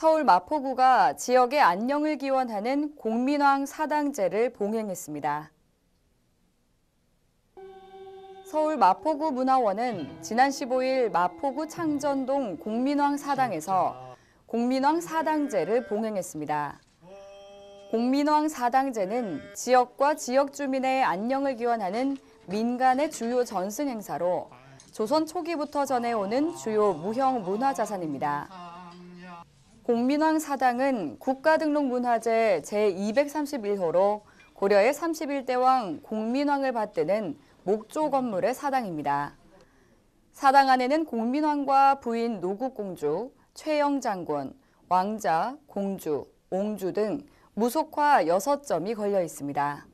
서울 마포구가 지역의 안녕을 기원하는 공민왕 사당제를 봉행했습니다. 서울 마포구 문화원은 지난 15일 마포구 창전동 공민왕 사당에서 공민왕 사당제를 봉행했습니다. 공민왕 사당제는 지역과 지역 주민의 안녕을 기원하는 민간의 주요 전승 행사로 조선 초기부터 전해오는 주요 무형 문화자산입니다. 공민왕 사당은 국가등록문화재 제231호로 고려의 31대 왕 공민왕을 받드는 목조 건물의 사당입니다. 사당 안에는 공민왕과 부인 노국공주, 최영 장군, 왕자, 공주, 옹주 등 무속화 6점이 걸려 있습니다.